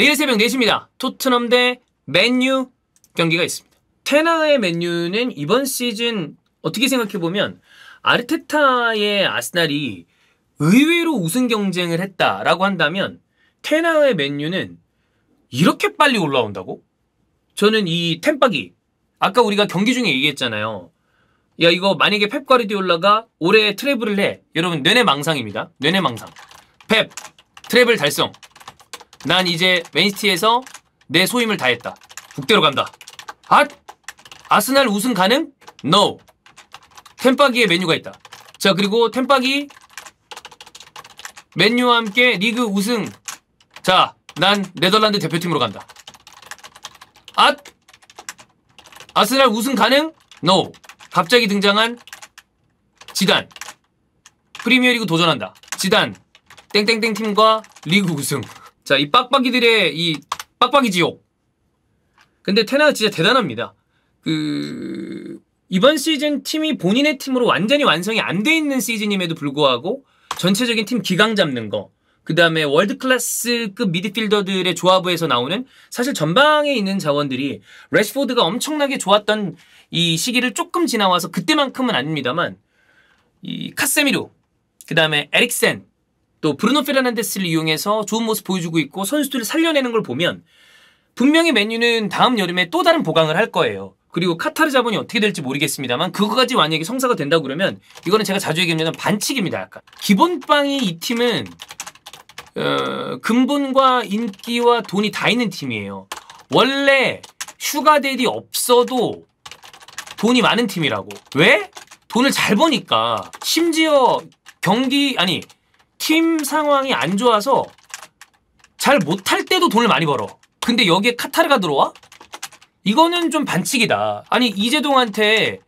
내일 새벽 4시입니다. 토트넘 대 맨유 경기가 있습니다. 테나의 맨유는 이번 시즌 어떻게 생각해보면 아르테타의 아스날이 의외로 우승 경쟁을 했다라고 한다면 테나의 맨유는 이렇게 빨리 올라온다고? 저는 이 템박이 아까 우리가 경기 중에 얘기했잖아요. 야 이거 만약에 펩 과르디올라가 올해 트래블을 해 여러분 뇌내 망상입니다. 뇌내 망상. 펩 트래블 달성 난 이제 맨시티에서 내 소임을 다했다. 국대로 간다. 앗! 아스날 우승 가능? No. 템파기의 메뉴가 있다. 자 그리고 템파기 맨유와 함께 리그 우승. 자, 난 네덜란드 대표팀으로 간다. 앗! 아스날 우승 가능? No. 갑자기 등장한 지단. 프리미어리그 도전한다. 지단. 땡땡땡 팀과 리그 우승. 자, 이 빡빡이들의 이 빡빡이 지옥. 근데 테나가 진짜 대단합니다. 그 이번 시즌 팀이 본인의 팀으로 완전히 완성이 안 돼 있는 시즌임에도 불구하고 전체적인 팀 기강 잡는 거. 그 다음에 월드 클래스급 미드필더들의 조합에서 나오는 사실 전방에 있는 자원들이 레시포드가 엄청나게 좋았던 이 시기를 조금 지나와서 그때만큼은 아닙니다만 이 카세미루, 그 다음에 에릭센, 또 브루노 페르난데스를 이용해서 좋은 모습 보여주고 있고 선수들을 살려내는 걸 보면 분명히 맨유는 다음 여름에 또 다른 보강을 할 거예요. 그리고 카타르 자본이 어떻게 될지 모르겠습니다만 그거까지 만약에 성사가 된다 고 그러면 이거는 제가 자주 얘기하니 반칙입니다. 약간 기본빵이 이 팀은 어, 근본과 인기와 돈이 다 있는 팀이에요. 원래 슈가데디 없어도 돈이 많은 팀이라고. 왜? 돈을 잘 버니까. 심지어 경기 아니 팀 상황이 안 좋아서 잘 못할 때도 돈을 많이 벌어. 근데 여기에 카타르가 들어와? 이거는 좀 반칙이다. 아니 이재동한테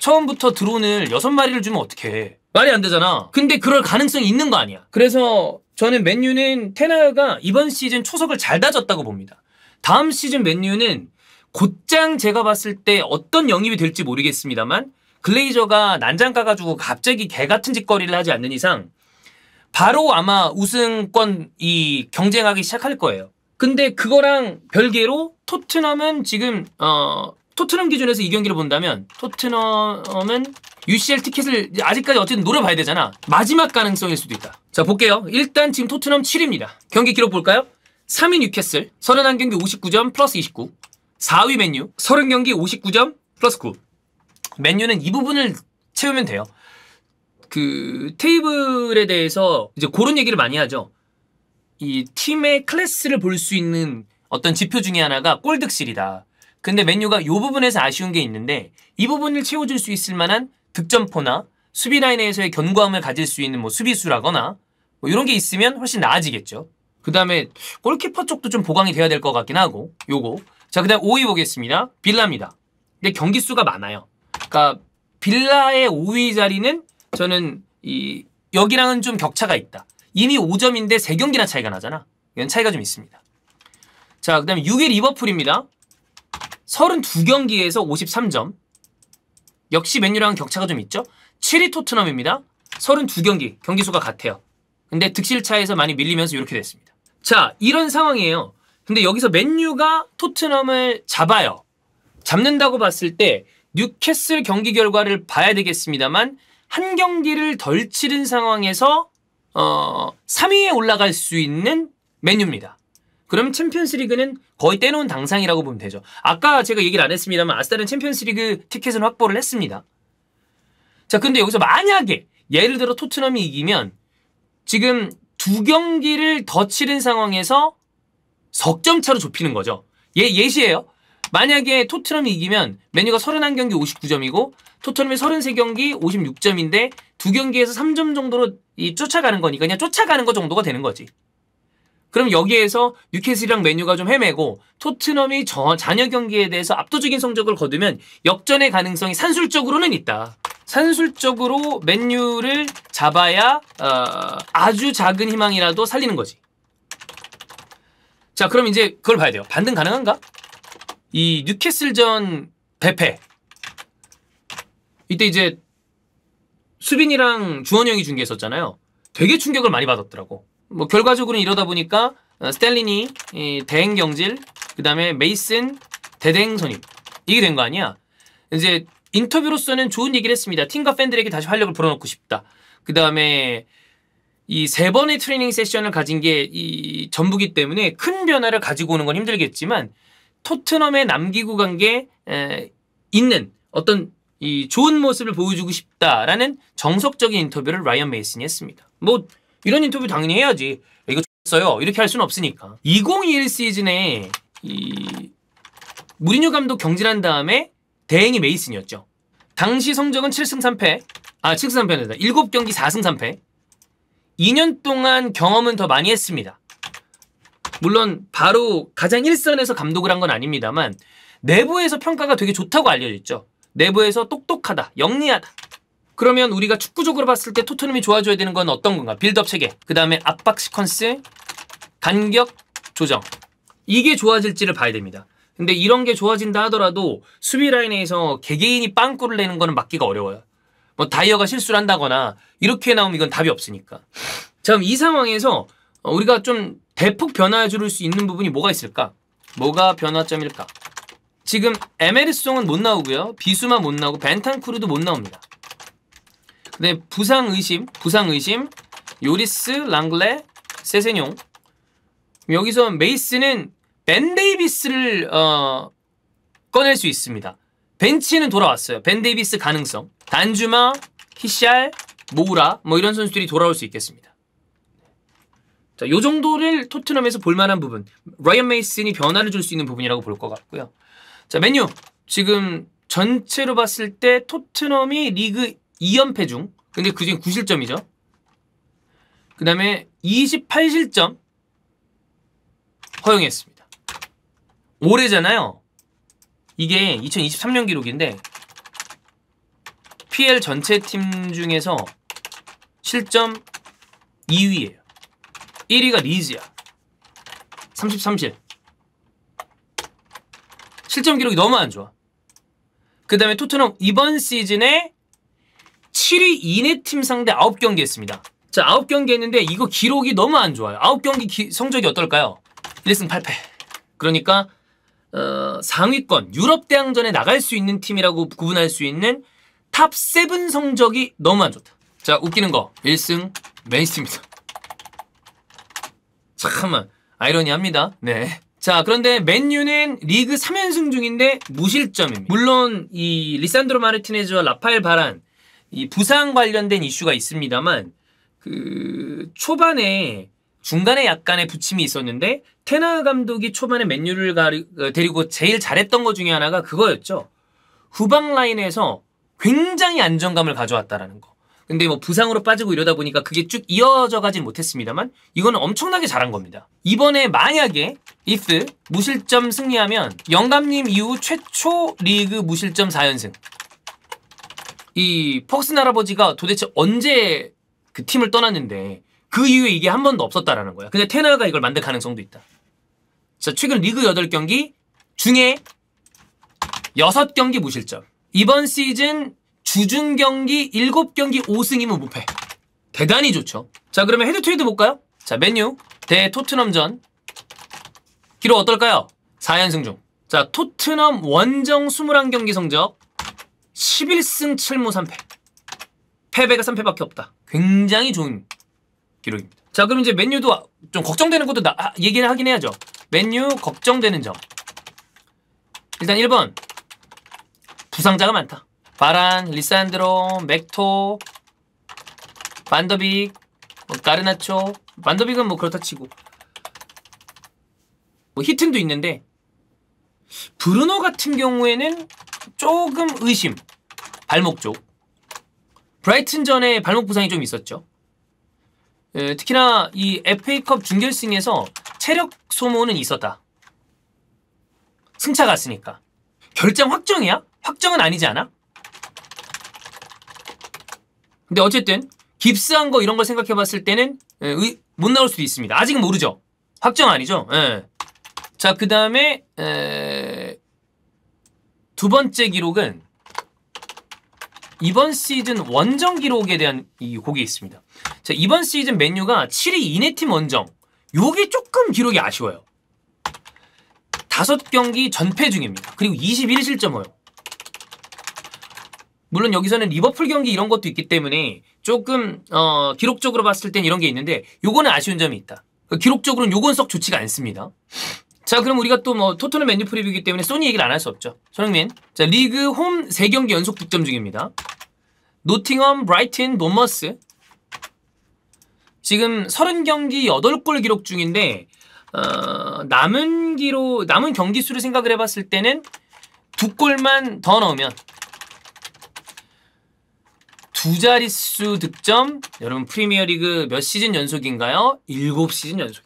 처음부터 드론을 6마리를 주면 어떡해. 말이 안 되잖아. 근데 그럴 가능성이 있는 거 아니야. 그래서 저는 맨유는 테나가 이번 시즌 초석을 잘 다졌다고 봅니다. 다음 시즌 맨유는 곧장 제가 봤을 때 어떤 영입이 될지 모르겠습니다만 글레이저가 난장 까가지고 갑자기 개 같은 짓거리를 하지 않는 이상 바로 아마 우승권 이 경쟁하기 시작할 거예요. 근데 그거랑 별개로 토트넘은 지금 어 토트넘 기준에서 이 경기를 본다면 토트넘은 UCL 티켓을 아직까지 어쨌든 노려봐야 되잖아. 마지막 가능성일 수도 있다. 자 볼게요. 일단 지금 토트넘 7위입니다. 경기 기록 볼까요? 3위 뉴캐슬 31경기 59점 플러스 29 4위 맨유 30경기 59점 플러스 9 맨유는 이 부분을 채우면 돼요. 그 테이블에 대해서 이제 그런 얘기를 많이 하죠. 이 팀의 클래스를 볼 수 있는 어떤 지표 중에 하나가 골득실이다. 근데 맨유가 이 부분에서 아쉬운 게 있는데 이 부분을 채워줄 수 있을 만한 득점포나 수비 라인에서의 견고함을 가질 수 있는 뭐 수비수라거나 뭐 이런 게 있으면 훨씬 나아지겠죠. 그 다음에 골키퍼 쪽도 좀 보강이 돼야 될 것 같긴 하고 요거 자그 다음 5위 보겠습니다. 빌라입니다. 근데 경기 수가 많아요. 그러니까 빌라의 5위 자리는 저는 이 여기랑은 좀 격차가 있다. 이미 5점인데 3경기나 차이가 나잖아. 이건 차이가 좀 있습니다. 자, 그 다음에 6위 리버풀입니다. 32경기에서 53점. 역시 맨유랑 격차가 좀 있죠. 7위 토트넘입니다. 32경기, 경기수가 같아요. 근데 득실 차에서 많이 밀리면서 이렇게 됐습니다. 자, 이런 상황이에요. 근데 여기서 맨유가 토트넘을 잡아요. 잡는다고 봤을 때 뉴캐슬 경기 결과를 봐야 되겠습니다만 한 경기를 덜 치른 상황에서 어, 3위에 올라갈 수 있는 메뉴입니다. 그럼 챔피언스 리그는 거의 떼놓은 당상이라고 보면 되죠. 아까 제가 얘기를 안 했습니다만 아스달은 챔피언스 리그 티켓은 확보를 했습니다. 자, 근데 여기서 만약에 예를 들어 토트넘이 이기면 지금 두 경기를 더 치른 상황에서 석점 차로 좁히는 거죠. 예, 예시예요. 만약에 토트넘이 이기면 메뉴가 31경기 59점이고 토트넘이 33경기 56점인데 두 경기에서 3점 정도로 이 쫓아가는 거니까 그냥 쫓아가는 것 정도가 되는 거지. 그럼 여기에서 뉴캐슬이랑 메뉴가 좀 헤매고 토트넘이 저 잔여 경기에 대해서 압도적인 성적을 거두면 역전의 가능성이 산술적으로는 있다. 산술적으로 맨유를 잡아야 어, 아주 작은 희망이라도 살리는 거지. 자, 그럼 이제 그걸 봐야 돼요. 반등 가능한가? 이 뉴캐슬전 대패 이때 이제 수빈이랑 주원 영이 중계했었잖아요. 되게 충격을 많이 받았더라고. 뭐 결과적으로는 이러다 보니까 어, 스텔린이 대행 경질 그다음에 메이슨 대행 선임 이게 된 거 아니야. 이제 인터뷰로서는 좋은 얘기를 했습니다. 팀과 팬들에게 다시 활력을 불어넣고 싶다. 그다음에 이 세 번의 트레이닝 세션을 가진 게 이 전부기 때문에 큰 변화를 가지고 오는 건 힘들겠지만 토트넘에 남기고 간 게 있는 어떤 이 좋은 모습을 보여주고 싶다라는 정석적인 인터뷰를 라이언 메이슨이 했습니다. 뭐 이런 인터뷰 당연히 해야지. 이거 써요. 이렇게 할 수는 없으니까. 2021 시즌에 이 무리뉴 감독 경질한 다음에 대행이 메이슨이었죠. 당시 성적은 7승 3패. 아, 7승 3패는 니다 7경기 4승 3패. 2년 동안 경험은 더 많이 했습니다. 물론 바로 가장 일선에서 감독을 한 건 아닙니다만 내부에서 평가가 되게 좋다고 알려져 있죠. 내부에서 똑똑하다, 영리하다. 그러면 우리가 축구적으로 봤을 때 토트넘이 좋아져야 되는 건 어떤 건가? 빌드업 체계, 그 다음에 압박 시퀀스, 간격, 조정. 이게 좋아질지를 봐야 됩니다. 근데 이런 게 좋아진다 하더라도 수비 라인에서 개개인이 빵꾸를 내는 거는 막기가 어려워요. 뭐 다이어가 실수를 한다거나 이렇게 나오면 이건 답이 없으니까. 참이 상황에서 우리가 좀 대폭 변화해 줄수 있는 부분이 뭐가 있을까? 뭐가 변화점일까? 지금 에메르송은 못 나오고요. 비수만 못 나오고 벤탄쿠르도 못 나옵니다. 근데 부상 의심, 부상 의심, 요리스, 랑글레, 세세뇽. 여기서 메이스는 벤 데이비스를 어, 꺼낼 수 있습니다. 벤치는 돌아왔어요. 벤 데이비스 가능성. 단주마, 히샬, 모우라 뭐 이런 선수들이 돌아올 수 있겠습니다. 자, 요 정도를 토트넘에서 볼만한 부분. 라이언 메이슨이 변화를 줄 수 있는 부분이라고 볼 것 같고요. 자, 맨유. 지금 전체로 봤을 때 토트넘이 리그 2연패 중. 근데 그중에 9실점이죠. 그 다음에 28실점 허용했습니다. 올해잖아요. 이게 2023년 기록인데 PL 전체 팀 중에서 실점 2위예요. 1위가 리즈야. 3 3실 실점 기록이 너무 안 좋아. 그 다음에 토트넘 이번 시즌에 7위 이내 팀 상대 9경기 했습니다. 자, 9경기 했는데 이거 기록이 너무 안 좋아요. 9경기 기, 성적이 어떨까요? 1승 8패. 그러니까 어, 상위권, 유럽 대항전에 나갈 수 있는 팀이라고 구분할 수 있는 탑 7 성적이 너무 안 좋다. 자, 웃기는 거. 1승 맨시티입니다. 참 아이러니합니다. 네. 자, 그런데 맨유는 리그 3연승 중인데 무실점입니다. 물론 이 리산드로 마르티네즈와 라파엘 바란 이 부상 관련된 이슈가 있습니다만 그 초반에 중간에 약간의 부침이 있었는데 테나 감독이 초반에 맨유를 어, 데리고 제일 잘했던 것 중에 하나가 그거였죠. 후방 라인에서 굉장히 안정감을 가져왔다라는 거. 근데 뭐 부상으로 빠지고 이러다 보니까 그게 쭉 이어져 가진 못했습니다만 이거는 엄청나게 잘한 겁니다. 이번에 만약에 if 무실점 승리하면 영감님 이후 최초 리그 무실점 4연승. 이 퍽슨 할아버지가 도대체 언제 그 팀을 떠났는데 그 이후에 이게 한 번도 없었다라는 거야. 근데 테너가 이걸 만들 가능성도 있다. 자, 최근 리그 8경기 중에 6경기 무실점. 이번 시즌 주중 경기 7경기 5승이면 무패. 대단히 좋죠. 자, 그러면 헤드 트레이드 볼까요? 자, 맨유 대 토트넘전. 기록 어떨까요? 4연승 중. 자, 토트넘 원정 21경기 성적 11승 7무 3패. 패배가 3패밖에 없다. 굉장히 좋은 기록입니다. 자, 그럼 이제 맨유도 좀 걱정되는 것도 나, 아, 얘기를 하긴 해야죠. 맨유 걱정되는 점. 일단 1번. 부상자가 많다. 바란, 리산드로, 맥토, 반더빅, 뭐 가르나초. 반더빅은 뭐 그렇다 치고. 뭐 히튼도 있는데 브루노 같은 경우에는 조금 의심. 발목 쪽. 브라이튼 전에 발목 부상이 좀 있었죠. 에, 특히나 이 FA컵 중결승에서 체력 소모는 있었다. 승차 갔으니까. 결정 확정이야? 확정은 아니지 않아? 근데 어쨌든 깁스한 거 이런 걸 생각해봤을 때는 예, 의, 못 나올 수도 있습니다. 아직은 모르죠. 확정 아니죠. 예. 에. 자, 그 다음에 두 번째 기록은 이번 시즌 원정 기록에 대한 이 곡이 있습니다. 자, 이번 시즌 맨유가 7위 이내팀 원정. 요게 조금 기록이 아쉬워요. 5 경기 전패 중입니다. 그리고 21실점 5요. 물론 여기서는 리버풀 경기 이런 것도 있기 때문에 조금 어, 기록적으로 봤을 땐 이런 게 있는데 요거는 아쉬운 점이 있다. 그러니까 기록적으로는 요건 썩 좋지가 않습니다. 자 그럼 우리가 또 뭐 토트넘 메뉴 프리뷰이기 때문에 소니 얘기를 안 할 수 없죠. 손흥민 자 리그 홈 3경기 연속 득점 중입니다. 노팅엄, 브라이튼, 노머스 지금 30경기 8골 기록 중인데 어, 남은 기로 남은 경기 수를 생각을 해봤을 때는 두 골만 더 넣으면 두 자릿수 득점 여러분 프리미어리그 몇 시즌 연속인가요? 일곱 시즌 연속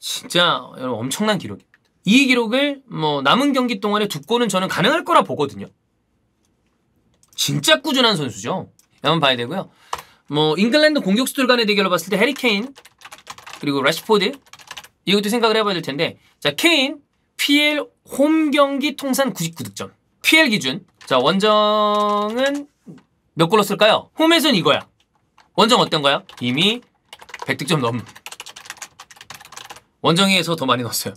진짜 여러분 엄청난 기록입니다 이 기록을 뭐 남은 경기 동안에 두고는 저는 가능할 거라 보거든요 진짜 꾸준한 선수죠 한번 봐야 되고요 뭐 잉글랜드 공격수들 간의 대결로 봤을 때 해리케인 그리고 라시포드 이것도 생각을 해봐야 될 텐데 자 케인 PL 홈 경기 통산 99득점 PL 기준 자 원정은 몇 골로 쓸까요? 홈에선 이거야. 원정 어떤가요? 이미 100득점 넘. 원정에서 더 많이 넣었어요.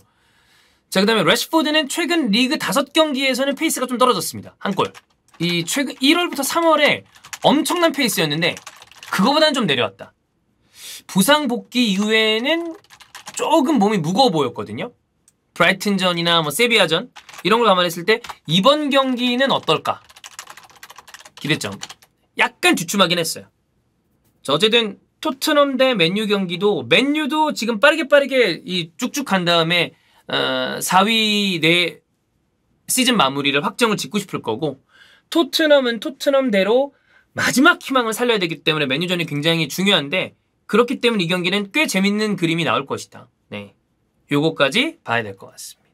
자, 그 다음에 레시포드는 최근 리그 5경기에서는 페이스가 좀 떨어졌습니다. 한 골. 이 최근 1월부터 3월에 엄청난 페이스였는데 그거보다는 좀 내려왔다. 부상 복귀 이후에는 조금 몸이 무거워 보였거든요. 브라이튼전이나 뭐 세비야전 이런 걸 감안했을 때 이번 경기는 어떨까? 기대점. 약간 주춤하긴 했어요. 자, 어쨌든 토트넘 대 맨유 경기도 맨유도 지금 빠르게 빠르게 이 쭉쭉 간 다음에 어, 4위 내 시즌 마무리를 확정을 짓고 싶을 거고 토트넘은 토트넘대로 마지막 희망을 살려야 되기 때문에 맨유전이 굉장히 중요한데 그렇기 때문에 이 경기는 꽤 재밌는 그림이 나올 것이다. 네. 요거까지 봐야 될 것 같습니다.